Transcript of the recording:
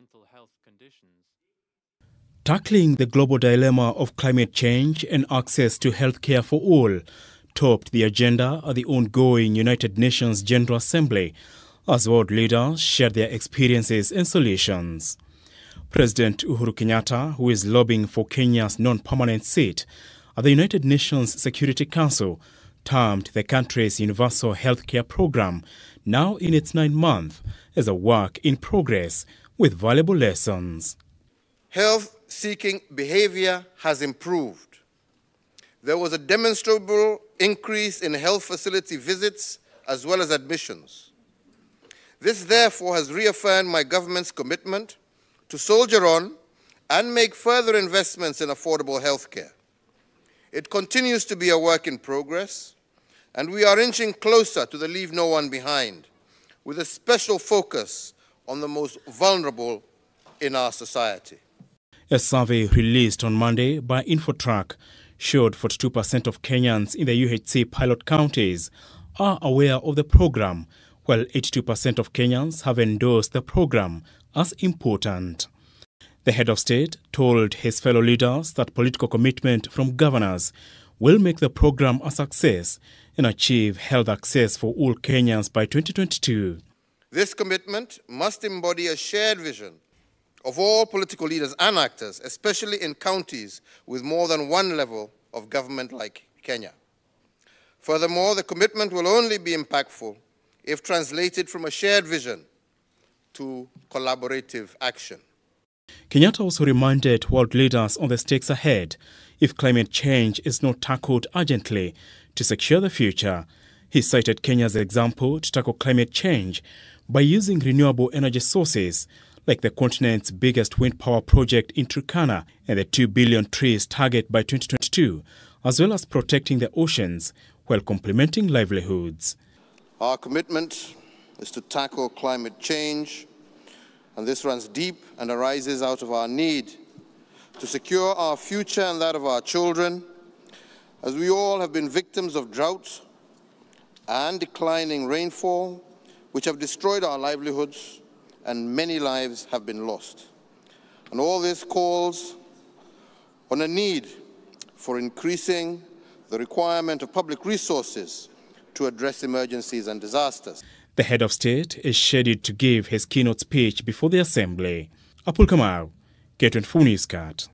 mental health conditions. Tackling the global dilemma of climate change and access to healthcare for all topped the agenda at the ongoing United Nations General Assembly as world leaders shared their experiences and solutions. President Uhuru Kenyatta, who is lobbying for Kenya's non permanent seat at the United Nations Security Council, termed the country's universal healthcare program, now in its ninth month, as a work in progress with valuable lessons. Health seeking behavior has improved. There was a demonstrable increase in health facility visits as well as admissions. This, therefore, has reaffirmed my government's commitment to soldier on and make further investments in affordable health care. It continues to be a work in progress, and we are inching closer to the Leave No One Behind, with a special focus on the most vulnerable in our society. A survey released on Monday by Infotrack showed 42% of Kenyans in the UHC pilot counties are aware of the program, while 82% of Kenyans have endorsed the program as important. The head of state told his fellow leaders that political commitment from governors will make the program a success and achieve health access for all Kenyans by 2022. This commitment must embody a shared vision of all political leaders and actors, especially in counties with more than one level of government like Kenya. Furthermore, the commitment will only be impactful if translated from a shared vision to collaborative action. Kenyatta also reminded world leaders on the stakes ahead if climate change is not tackled urgently to secure the future he cited Kenya's example to tackle climate change by using renewable energy sources like the continent's biggest wind power project in Turkana and the 2 billion trees target by 2022, as well as protecting the oceans while complementing livelihoods. Our commitment is to tackle climate change, and this runs deep and arises out of our need to secure our future and that of our children, as we all have been victims of droughts and declining rainfall, which have destroyed our livelihoods and many lives have been lost. And all this calls on a need for increasing the requirement of public resources to address emergencies and disasters. The head of state is scheduled to give his keynote speech before the assembly. Apul Kamal, Gateway Funi's